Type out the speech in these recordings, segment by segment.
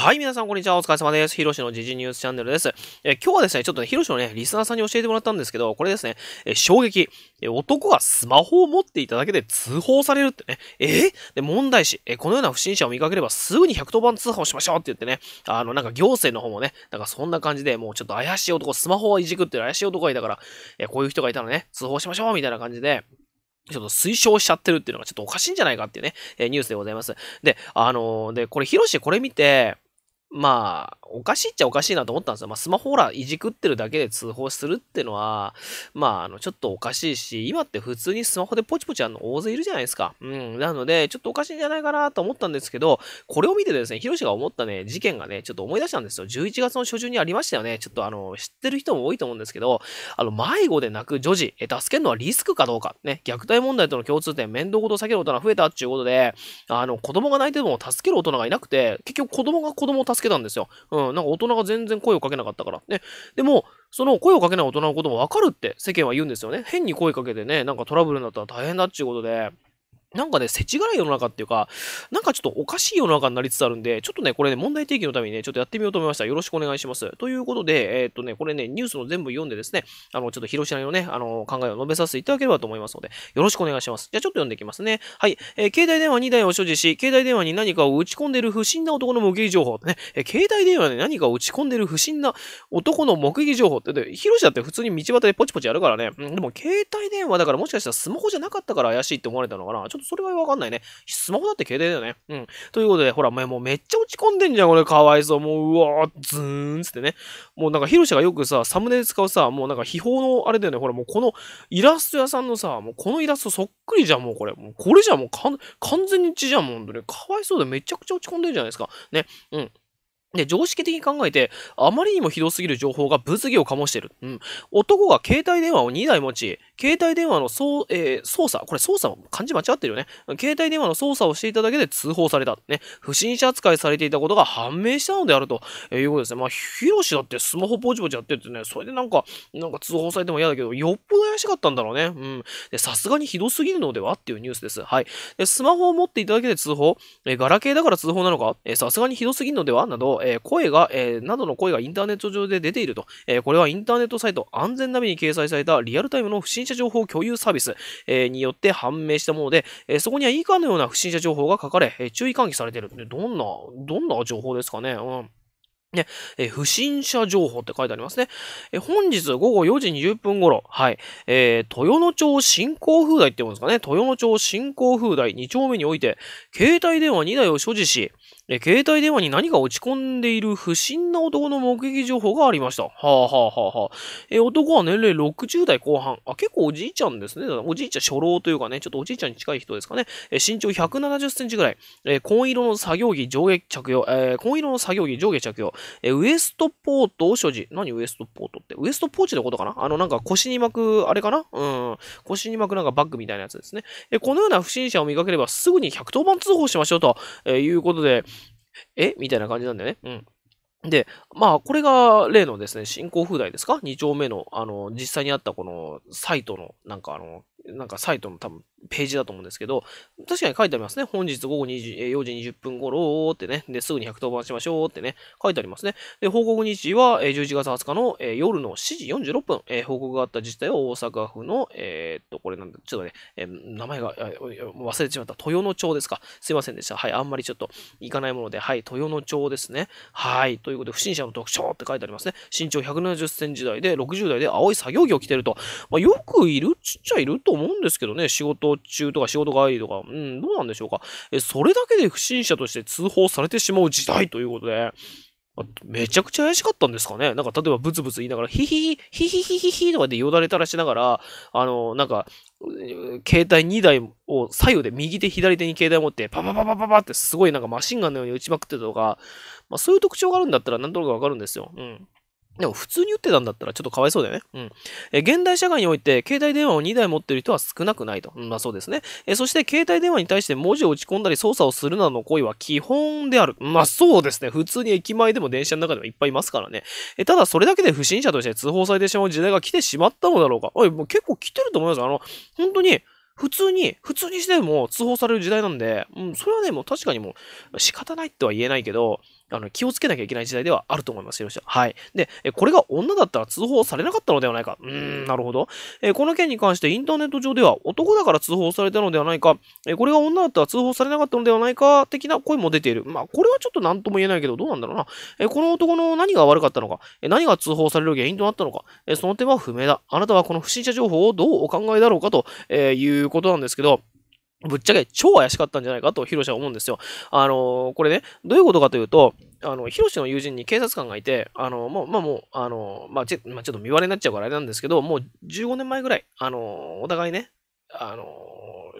はい、皆さん、こんにちは。お疲れ様です。ヒロシの時事ニュースチャンネルです。え今日はですね、ちょっとね、ヒロシのね、リスナーさんに教えてもらったんですけど、これですね、え衝撃、え男がスマホを持っていただけで通報されるってね。えで、問題し、えこのような不審者を見かければすぐに110番通報しましょうって言ってね、あの、なんか行政の方もね、なんかそんな感じで、もうちょっと怪しい男、スマホをいじくってる怪しい男がいたから、えこういう人がいたらね、通報しましょうみたいな感じで、ちょっと推奨しちゃってるっていうのがちょっとおかしいんじゃないかっていうね、えニュースでございます。で、あので、これ、ヒロシこれ見て、まあ、おかしいっちゃおかしいなと思ったんですよ。まあ、スマホらいじくってるだけで通報するってのは、まあ、あの、ちょっとおかしいし、今って普通にスマホでポチポチあの大勢いるじゃないですか。うん。なので、ちょっとおかしいんじゃないかなと思ったんですけど、これを見てですね、ヒロシが思ったね、事件がね、ちょっと思い出したんですよ。11月の初旬にありましたよね。ちょっとあの、知ってる人も多いと思うんですけど、あの、迷子で泣く女児、え、助けるのはリスクかどうか。ね、虐待問題との共通点、面倒ごを避ける大人が増えたっていうことで、あの、子供が泣いても助ける大人がいなくて、結局子供が子供を助けたんですよ。うんうん、なんか大人が全然声をかけなかったから。ね。でも、その声をかけない大人のこともわかるって世間は言うんですよね。変に声かけてね、なんかトラブルになったら大変だっていうことで。なんかね、世知辛い世の中っていうか、なんかちょっとおかしい世の中になりつつあるんで、ちょっとね、これね、問題提起のためにね、ちょっとやってみようと思いました。よろしくお願いします。ということで、えー、っとね、これね、ニュースの全部読んでですね、あの、ちょっと広島のね、あの、考えを述べさせていただければと思いますので、よろしくお願いします。じゃあちょっと読んでいきますね。はい。えー、携帯電話2台を所持し、携帯電話に何かを打ち込んでる不審な男の目撃情報。ね、えー、携帯電話に何かを打ち込んでる不審な男の目撃情報って、で広島って普通に道端でポチポチやるからね、うん、でも携帯電話だからもしかしたらスマホじゃなかったから怪しいって思われたのかな。ょっとそれはわかんないね。スマホだって携帯だよね。うん。ということで、ほら、お前もうめっちゃ落ち込んでんじゃん、これ。かわいそう。もう、うわー、ズーンつってね。もうなんか、ヒロシがよくさ、サムネで使うさ、もうなんか、秘宝のあれだよね。ほら、もうこのイラスト屋さんのさ、もうこのイラストそっくりじゃん、もうこれ。もうこれじゃもう完全に血じゃん、もうほんとね。かわいそうでめちゃくちゃ落ち込んでんじゃないですか。ね。うん。で、常識的に考えて、あまりにもひどすぎる情報が物議を醸してる。うん。男が携帯電話を2台持ち、携帯電話の操,、えー、操作、これ操作、漢字間違ってるよね。携帯電話の操作をしていただけで通報された。ね。不審者扱いされていたことが判明したのであると、えー、いうことですね。まあ、ヒロシだってスマホポチポチやっててね、それでなんか、なんか通報されても嫌だけど、よっぽど怪しかったんだろうね。うん。で、さすがにひどすぎるのではっていうニュースです。はい。で、スマホを持っていただけで通報、えー、ガラケーだから通報なのか、えー、さすがにひどすぎるのではなど、えーえ声が、えなどの声がインターネット上で出ていると、えこれはインターネットサイト安全ナビに掲載されたリアルタイムの不審者情報共有サービス、えによって判明したもので、えそこには以下のような不審者情報が書かれ、え注意喚起されている。どんな、どんな情報ですかね。うんね、え不審者情報って書いてありますね。え本日午後4時20分頃、はい、えー、豊野町新興風台って言うんですかね、豊野町新興風台2丁目において、携帯電話2台を所持し、え携帯電話に何か落ち込んでいる不審な男の目撃情報がありました。はあはあはあはあ。え男は年齢60代後半。あ、結構おじいちゃんですね。おじいちゃん初老というかね、ちょっとおじいちゃんに近い人ですかね。え身長170センチぐらい。え紺色の作業着上下着用。え紺色の作業着上下着用。えウエストポートを所持。何ウエストポートって。ウエストポーチのことかなあの、なんか腰に巻く、あれかなうん。腰に巻くなんかバッグみたいなやつですね。えこのような不審者を見かければすぐに110番通報しましょうと、えいうことで、えみたいな感じなんだよね。うん。で、まあ、これが例のですね、進行風台ですか ?2 丁目の、あの、実際にあったこのサイトの、なんかあの、なんかサイトの多分ページだと思うんですけど、確かに書いてありますね。本日午後4時20分頃ってね、で、すぐに110番しましょうってね、書いてありますね。で、報告日は11月20日の夜の7時46分、え報告があった自治体は大阪府の、えー、っと、これなんだ、ちょっとね、えー、名前が忘れてしまった、豊野町ですか。すいませんでした。はい、あんまりちょっと行かないもので、はい、豊野町ですね。はい、ということで、不審者の特徴って書いてありますね。身長170センチ台で、60代で青い作業着を着てると。まあ、よくいるちっちゃいると思うんですけどね、仕事中とか仕事帰りとか、うん、どうなんでしょうか。え、それだけで不審者として通報されてしまう時代ということで、めちゃくちゃ怪しかったんですかねなんか、例えばブツブツ言いながら、ヒヒヒ、ヒヒヒヒヒとかでよだれ垂らしながら、あの、なんか、携帯2台を左右で右手左手に携帯持って、パパパパパパってすごいなんかマシンガンのように打ちまくってたとか、まあそういう特徴があるんだったらなんとなくわかるんですよ。うん。でも普通に打ってたんだったらちょっとかわいそうだよね。うん。え現代社会において、携帯電話を2台持ってる人は少なくないと。うん、まあそうですね。えそして、携帯電話に対して文字を打ち込んだり操作をするなどの行為は基本である。まあそうですね。普通に駅前でも電車の中でもいっぱいいますからね。えただ、それだけで不審者として通報されてしまう時代が来てしまったのだろうか。おい、もう結構来てると思います。あの、本当に、普通に、普通にしても通報される時代なんで、うん、それはね、もう確かにもう仕方ないっては言えないけど、あの、気をつけなきゃいけない時代ではあると思いますよ。はい。で、これが女だったら通報されなかったのではないか。うーん、なるほど。えこの件に関してインターネット上では男だから通報されたのではないか。えこれが女だったら通報されなかったのではないか、的な声も出ている。まあ、これはちょっと何とも言えないけど、どうなんだろうな。えこの男の何が悪かったのか、え何が通報される原因となったのか、えその点は不明だ。あなたはこの不審者情報をどうお考えだろうかと、えいうことなんですけど、ぶっちゃけ超怪しかったんじゃないかとヒロシは思うんですよ。あのー、これね、どういうことかというと、あの、ヒロシの友人に警察官がいて、あの、もう、まあもう、あの、まあち、まあ、ちょっと見割れになっちゃうからあれなんですけど、もう15年前ぐらい、あの、お互いね、あの、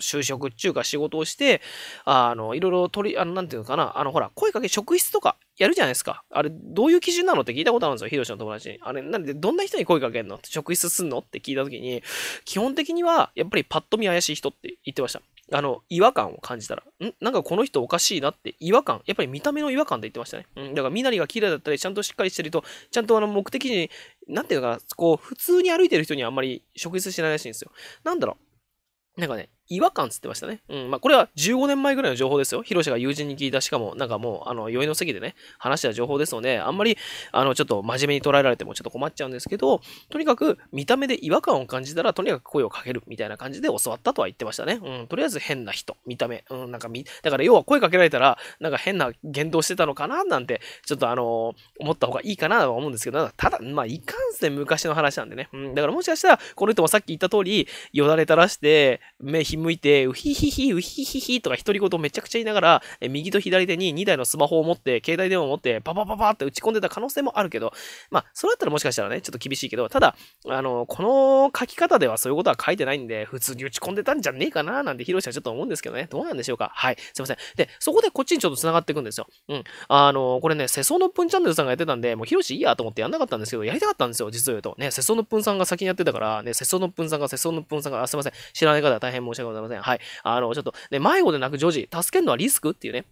就職っていうか仕事をして、あの、いろいろ取り、あの、なんていうのかな、あの、ほら、声かけ、職質とかやるじゃないですか。あれ、どういう基準なのって聞いたことあるんですよ、ヒロシの友達に。あれ、なんで、どんな人に声かけんの職質すんのって聞いたときに、基本的には、やっぱりパッと見怪しい人って言ってました。あの、違和感を感じたら、んなんかこの人おかしいなって、違和感。やっぱり見た目の違和感で言ってましたね。うん。だから、身なりが綺麗だったり、ちゃんとしっかりしてると、ちゃんとあの、目的地に、なんていうのかな、こう、普通に歩いてる人にはあんまり食事しないらしいんですよ。なんだろう。なんかね、違和感つってましたね。うん。まあ、これは15年前ぐらいの情報ですよ。広瀬が友人に聞いた、しかも、なんかもう、あの、酔いの席でね、話した情報ですので、あんまり、あの、ちょっと真面目に捉えられてもちょっと困っちゃうんですけど、とにかく、見た目で違和感を感じたら、とにかく声をかける、みたいな感じで教わったとは言ってましたね。うん。とりあえず変な人、見た目。うん、なんかみ、だから要は声かけられたら、なんか変な言動してたのかな、なんて、ちょっとあの、思った方がいいかなと思うんですけど、ただ、まあ、いかんせん昔の話なんでね。うん。だからもしかしたら、この人もさっき言った通り、よだれ垂らして、目ひ向いて、うひひひ、うひひひとか独り言めちゃくちゃ言いながら、え右と左手に2台のスマホを持って、携帯電話を持って、パパパパって打ち込んでた可能性もあるけど、まあ、それだったらもしかしたらね、ちょっと厳しいけど、ただ、あの、この書き方ではそういうことは書いてないんで、普通に打ち込んでたんじゃねえかななんて、ヒロシはちょっと思うんですけどね。どうなんでしょうかはい。すいません。で、そこでこっちにちょっと繋がっていくんですよ。うん。あの、これね、世相のぷんチャンネルさんがやってたんで、もうヒロシいいやと思ってやんなかったんですけど、やりたかったんですよ、実を言うと。ね、世相のぷんさんが先にやってたから、ね、世相のぷんさんが世相のぷんさんが、あ、すいません。知らない方は大変申し訳ございません。はい。あの、ちょっと、ね、迷子で泣く女児、助けるのはリスクっていうね。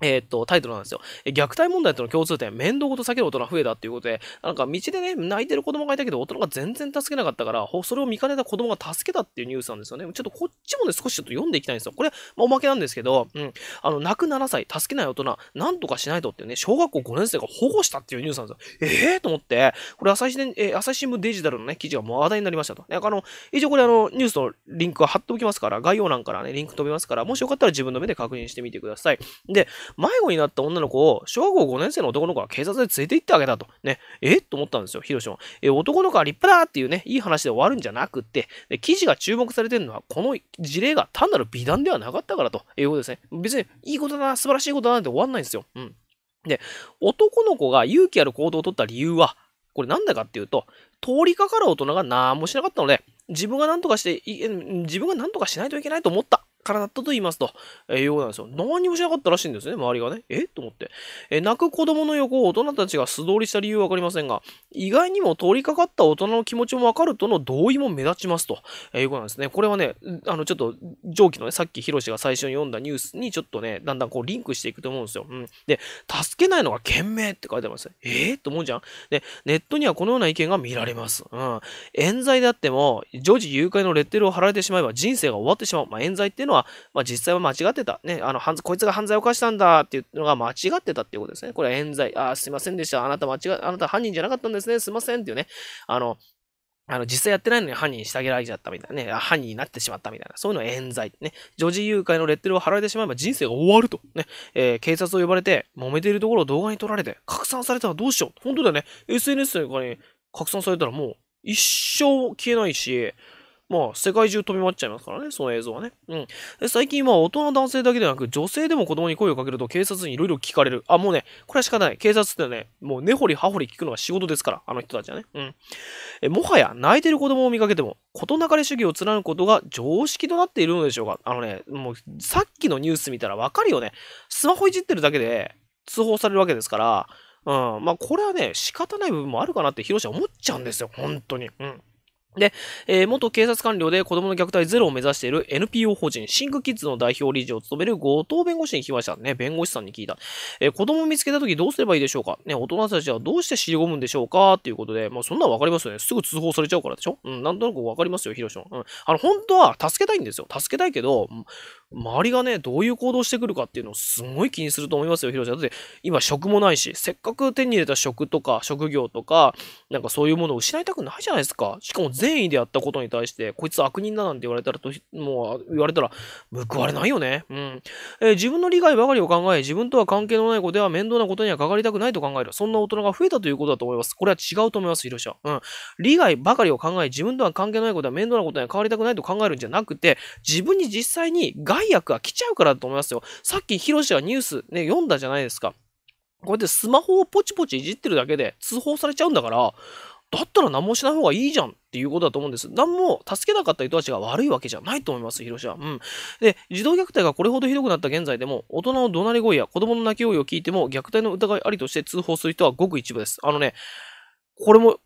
えっ、と、タイトルなんですよ。虐待問題との共通点、面倒ごと避ける大人増えたっていうことで、なんか道でね、泣いてる子供がいたけど、大人が全然助けなかったから、それを見かねた子供が助けたっていうニュースなんですよね。ちょっとこっちもね、少しちょっと読んでいきたいんですよ。これ、まあ、おまけなんですけど、うん、あの、泣く7歳、助けない大人、なんとかしないとってね、小学校5年生が保護したっていうニュースなんですよ。ええー、と思って、これ朝日新、えー、朝日新聞デジタルのね、記事がもう話題になりましたと。ね、あの、一応これあの、ニュースのリンクは貼っておきますから、概要欄からね、リンク飛びますから、もしよかったら自分の目で確認してみてください。で、迷子になった女の子を小学校5年生の男の子が警察で連れて行ってあげたと。ね、えと思ったんですよ、ヒロショ男の子は立派だっていうね、いい話で終わるんじゃなくって、記事が注目されてるのは、この事例が単なる美談ではなかったからということですね。別にいいことだな、素晴らしいことだなんて終わんないんですよ。うん。で、男の子が勇気ある行動を取った理由は、これなんだかっていうと、通りかかる大人が何もしなかったので、自分が何とかして、自分が何とかしないといけないと思った。からだったと言いますと、えー、いうことなんですよ。何もしなかったらしいんですね、周りがね。えと思って。えー、泣く子供の横を大人たちが素通りした理由わかりませんが、意外にも通りかかった大人の気持ちもわかるとの同意も目立ちますと、えー、いうことなんですね。これはね、あの、ちょっと、上記のね、さっきヒロシが最初に読んだニュースにちょっとね、だんだんこうリンクしていくと思うんですよ。うん。で、助けないのが賢明って書いてあります。えー、と思うじゃん。で、ネットにはこのような意見が見られます。うん。冤罪であっても、常時誘拐のレッテルを貼られてしまえば人生が終わってしまう。まあ、冤罪っていうのはは、まあ、実際は間違ってた。ね、あの、こいつが犯罪を犯したんだっていうのが間違ってたっていうことですね。これは冤罪。あ、あ、すいませんでした。あなた間違、あなた犯人じゃなかったんですね。すいませんっていうね。あの、あの、実際やってないのに犯人にしてげられちゃったみたいなね、犯人になってしまったみたいな、そういうのは冤罪。ね、女児誘拐のレッテルを貼られてしまえば人生が終わると。ね、えー、警察を呼ばれて、揉めているところを動画に撮られて、拡散されたらどうしよう。本当だよね。SNS とかに拡散されたらもう、一生消えないし、まあ、世界中飛び回っちゃいますからね、その映像はね。うん。で最近、まあ、大人男性だけでなく、女性でも子供に声をかけると警察にいろいろ聞かれる。あ、もうね、これは仕方ない。警察ってね、もう根掘り葉掘り聞くのが仕事ですから、あの人たちはね。うん。え、もはや、泣いてる子供を見かけても、事なかれ主義を貫くことが常識となっているのでしょうか。あのね、もう、さっきのニュース見たらわかるよね。スマホいじってるだけで通報されるわけですから、うん。まあ、これはね、仕方ない部分もあるかなって、広ロは思っちゃうんですよ。本当に。うん。で、えー、元警察官僚で子供の虐待ゼロを目指している NPO 法人シンクキッズの代表理事を務める後藤弁護士に聞きましたね。弁護士さんに聞いた。えー、子供を見つけた時どうすればいいでしょうかね、大人たちはどうして尻込むんでしょうかっていうことで、まあそんなのわかりますよね。すぐ通報されちゃうからでしょうん、なんとなくわかりますよ、広ロシの。うん。あの、本当は助けたいんですよ。助けたいけど、周りがね、どういう行動してくるかっていうのをすごい気にすると思いますよ、ヒロちゃん。だって、今職もないし、せっかく手に入れた職とか、職業とか、なんかそういうものを失いたくないじゃないですか。しかも善意でやったことに対して、こいつ悪人だなんて言われたらもう言われたら、報われないよね。うん。えー、自分の利害ばかりを考え、自分とは関係のないことや面倒なことには関わりたくないと考える。そんな大人が増えたということだと思います。これは違うと思います、ヒロさん。うん。利害ばかりを考え、自分とは関係のないことや面倒なことには関わりたくないと考えるんじゃなくて、自分に実際に害害悪が来ちゃうからだと思いますよ。さっきヒロシがニュースね、読んだじゃないですか。こうやってスマホをポチポチいじってるだけで通報されちゃうんだから、だったら何もしない方がいいじゃんっていうことだと思うんです。何も助けなかった人たちが悪いわけじゃないと思います、広島。うん。で、児童虐待がこれほどひどくなった現在でも、大人の怒鳴り声や子供の泣き声を聞いても、虐待の疑いありとして通報する人はごく一部です。あのね、これも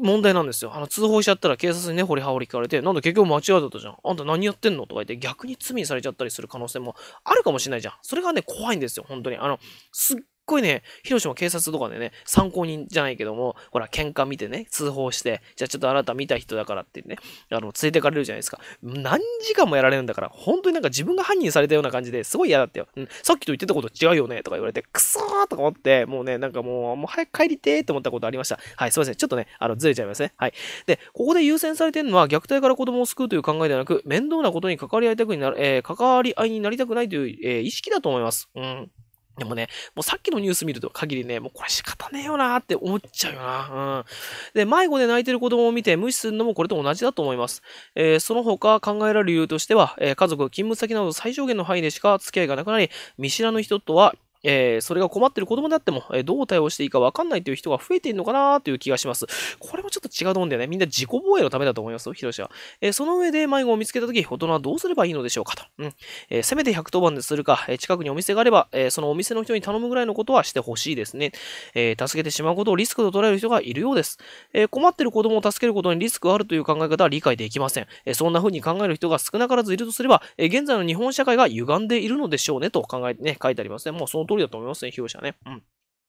問題なんですよ。あの、通報しちゃったら警察にね、掘り葉織聞かれて、なんだ結局間違えったじゃん。あんた何やってんのとか言って逆に罪にされちゃったりする可能性もあるかもしれないじゃん。それがね、怖いんですよ、本当に。あの、すっごいね、ヒロシも警察とかでね、参考人じゃないけども、ほら、喧嘩見てね、通報して、じゃあちょっとあなた見た人だからってね、あの、連れてかれるじゃないですか。何時間もやられるんだから、本当になんか自分が犯人されたような感じですごい嫌だったよ。うん、さっきと言ってたこと違うよね、とか言われて、くそーとか思って、もうね、なんかもう、もう早く帰りてーって思ったことありました。はい、すいません。ちょっとね、あの、ずれちゃいますね。はい。で、ここで優先されてるのは、虐待から子供を救うという考えではなく、面倒なことに関わり合いたくになる、えー、関わり合いになりたくないという、えー、意識だと思います。うん。でもね、もうさっきのニュース見ると限りね、もうこれ仕方ねえよなーって思っちゃうよな。うん。で、迷子で泣いてる子供を見て無視するのもこれと同じだと思います。えー、その他考えられる理由としては、えー、家族、勤務先など最小限の範囲でしか付き合いがなくなり、見知らぬ人とはえー、それが困ってる子供であっても、えー、どう対応していいか分かんないという人が増えているのかなという気がします。これもちょっと違うと思うんだよね。みんな自己防衛のためだと思いますよ、ヒロシは。えー、その上で迷子を見つけたとき、大人はどうすればいいのでしょうかと。うん。えせめて110番でするか、え近くにお店があれば、えそのお店の人に頼むぐらいのことはしてほしいですね。え助けてしまうことをリスクと捉える人がいるようです。え困ってる子供を助けることにリスクがあるという考え方は理解できません。えそんな風に考える人が少なからずいるとすれば、え現在の日本社会が歪んでいるのでしょうねと考えてね、書いてありますね。もうその通りだと思いますね、表紙はね。うん。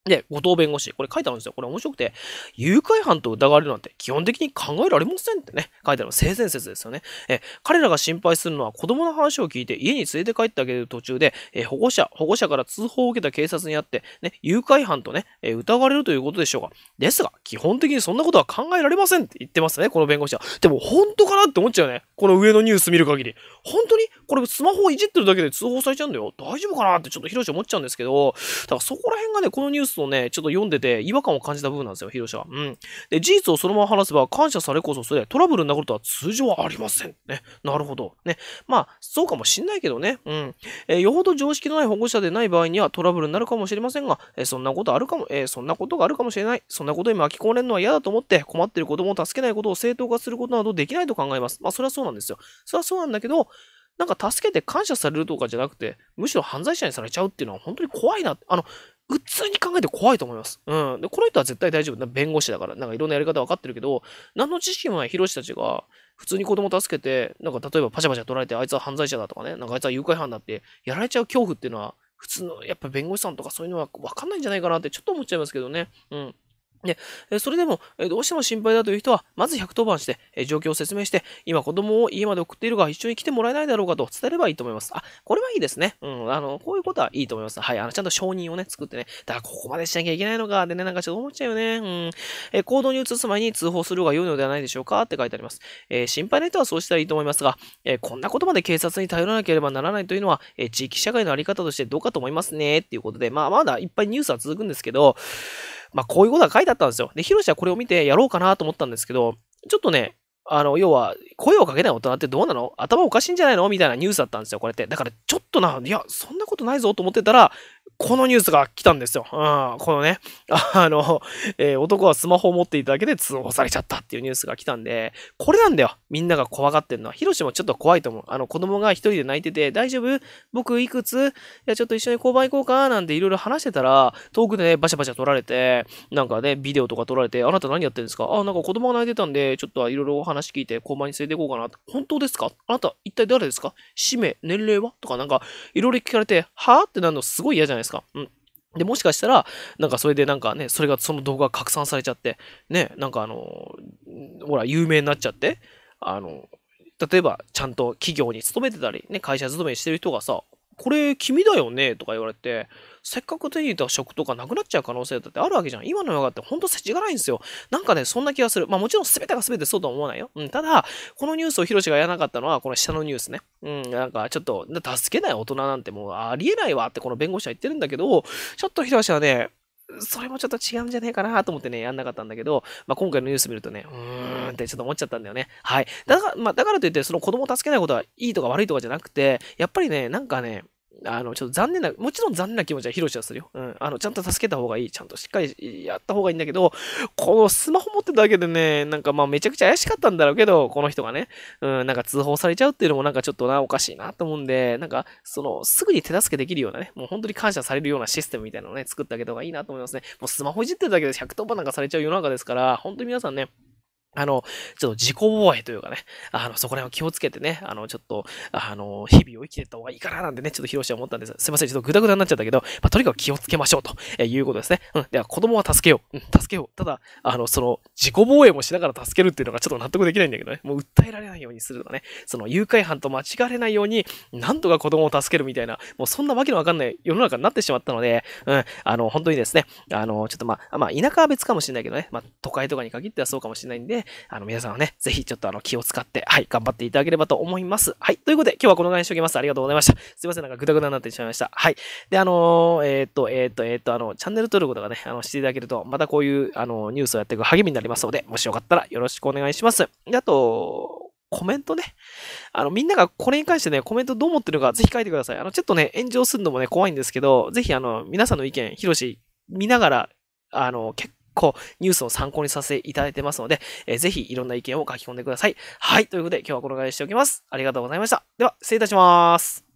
で、後藤弁護士、これ書いてあるんですよ。これ面白くて、誘拐犯と疑われるなんて基本的に考えられませんってね、書いてある性善説ですよね。え、彼らが心配するのは子供の話を聞いて家に連れて帰ってあげる途中で、え、保護者、保護者から通報を受けた警察にあって、ね、誘拐犯とね、え、疑われるということでしょうが。ですが、基本的にそんなことは考えられませんって言ってますね、この弁護士は。でも本当かなって思っちゃうね。この上のニュース見る限り。本当にこれスマホをいじってるだけで通報されちゃうんだよ。大丈夫かなってちょっと広ロ思っちゃうんですけど、だからそこら辺がね、このニュース実をね、ちょっと読んでて違和感を感じた部分なんですよ、広は。うん。で、事実をそのまま話せば、感謝されこそそれ、トラブルになることは通常はありません。ね。なるほど。ね。まあ、そうかもしんないけどね。うん。えー、よほど常識のない保護者でない場合にはトラブルになるかもしれませんが、えー、そんなことあるかも、えー、そんなことがあるかもしれない。そんなことに巻き込まれるのは嫌だと思って、困っている子供を助けないことを正当化することなどできないと考えます。まあ、それはそうなんですよ。それはそうなんだけど、なんか助けて感謝されるとかじゃなくて、むしろ犯罪者にされちゃうっていうのは本当に怖いな。あの、普通に考えて怖いと思います。うん。で、この人は絶対大丈夫。弁護士だから、なんかいろんなやり方分かってるけど、何の知識もないヒロシたちが、普通に子供助けて、なんか例えばパシャパシャ取られて、あいつは犯罪者だとかね、なんかあいつは誘拐犯だって、やられちゃう恐怖っていうのは、普通の、やっぱ弁護士さんとかそういうのは分かんないんじゃないかなってちょっと思っちゃいますけどね。うん。で、それでも、どうしても心配だという人は、まず110番して、状況を説明して、今子供を家まで送っているが、一緒に来てもらえないだろうかと伝えればいいと思います。あ、これはいいですね。うん、あの、こういうことはいいと思います。はい、あの、ちゃんと承認をね、作ってね、だからここまでしなきゃいけないのか、でね、なんかちょっと思っちゃうよね。うん、え行動に移す前に通報するが良いのではないでしょうかって書いてあります。えー、心配な人はそうしたらいいと思いますが、えー、こんなことまで警察に頼らなければならないというのは、えー、地域社会のあり方としてどうかと思いますね、っていうことで、まあ、まだいっぱいニュースは続くんですけど、まあ、こういうことが書いてあったんですよ。で、ヒロシはこれを見てやろうかなと思ったんですけど、ちょっとね、あの、要は、声をかけない大人ってどうなの頭おかしいんじゃないのみたいなニュースだったんですよ、これって。だから、ちょっとな、いや、そんなことないぞと思ってたら、このニュースが来たんですよ。うん、このね、あの、えー、男はスマホを持っていただけで通報されちゃったっていうニュースが来たんで、これなんだよ。みんなが怖がってんのは。ヒロシもちょっと怖いと思う。あの、子供が一人で泣いてて、大丈夫僕いくついや、ちょっと一緒に交番行こうかなんていろいろ話してたら、遠くでね、バシャバシャ撮られて、なんかね、ビデオとか撮られて、あなた何やってるんですかあ、なんか子供が泣いてたんで、ちょっといろいろお話聞いて、交番に連れて行こうかな。本当ですかあなた一体誰ですか氏名、年齢はとかなんか、いろいろ聞かれて、はぁってなるのすごい嫌じゃん。ゃないですか。うん。で、もしかしたら、なんかそれでなんかね、それが、その動画が拡散されちゃって、ね、なんかあの、ほら、有名になっちゃって、あの、例えば、ちゃんと企業に勤めてたり、ね、会社勤めしてる人がさ、これ君だよねとか言われて、せっかく手に入れた食とかなくなっちゃう可能性だってあるわけじゃん。今の世があってほんと世知がないんですよ。なんかね、そんな気がする。まあもちろん全てが全てそうとは思わないよ。うん、ただ、このニュースをヒロシがやらなかったのは、この下のニュースね。うん、なんかちょっと、助けない大人なんてもうありえないわってこの弁護士は言ってるんだけど、ちょっとヒロシはね、それもちょっと違うんじゃねえかなと思ってね、やんなかったんだけど、まあ、今回のニュース見るとね、うーんってちょっと思っちゃったんだよね。はい。だから、まあ、だからといって、その子供を助けないことはいいとか悪いとかじゃなくて、やっぱりね、なんかね、あの、ちょっと残念な、もちろん残念な気持ちはロしはするよ。うん。あの、ちゃんと助けた方がいい。ちゃんとしっかりやった方がいいんだけど、このスマホ持ってただけでね、なんかまあめちゃくちゃ怪しかったんだろうけど、この人がね、うん、なんか通報されちゃうっていうのもなんかちょっとな、おかしいなと思うんで、なんか、その、すぐに手助けできるようなね、もう本当に感謝されるようなシステムみたいなのをね、作ってあげた方がいいなと思いますね。もうスマホいじってるだけで110番なんかされちゃう世の中ですから、本当に皆さんね、あの、ちょっと自己防衛というかね、あの、そこら辺を気をつけてね、あの、ちょっと、あの、日々を生きていった方がいいかななんてね、ちょっと広志は思ったんです。すいません、ちょっとグダグダになっちゃったけど、まあ、とにかく気をつけましょうと、えいうことですね。うん。では、子供は助けよう。うん、助けよう。ただ、あの、その、自己防衛もしながら助けるっていうのがちょっと納得できないんだけどね、もう訴えられないようにするとかね、その、誘拐犯と間違われないように、なんとか子供を助けるみたいな、もうそんなわけのわかんない世の中になってしまったので、うん、あの、本当にですね、あの、ちょっとまあ、まあ、田舎は別かもしれないけどね、まあ、都会とかに限ってはそうかもしれないんで、あの、皆さんはね、ぜひちょっとあの、気を使って、はい、頑張っていただければと思います。はい、ということで、今日はこのぐらいにしておきます。ありがとうございました。すいません、なんかグダグダになってしまいました。はい。で、あのー、えっ、ー、と、えっ、ー、と、えっ、と、あの、チャンネル登録とかね、あの、していただけると、またこういう、あの、ニュースをやっていく励みになりますので、もしよかったらよろしくお願いします。で、あと、コメントね。あの、みんながこれに関してね、コメントどう思ってるか、ぜひ書いてください。あの、ちょっとね、炎上するのもね、怖いんですけど、ぜひ、あの、皆さんの意見、ヒロシ、見ながら、あの、結個ニュースを参考にさせていただいてますので、えー、ぜひいろんな意見を書き込んでください。はい。ということで今日はこのぐらいにしておきます。ありがとうございました。では、失礼いたします。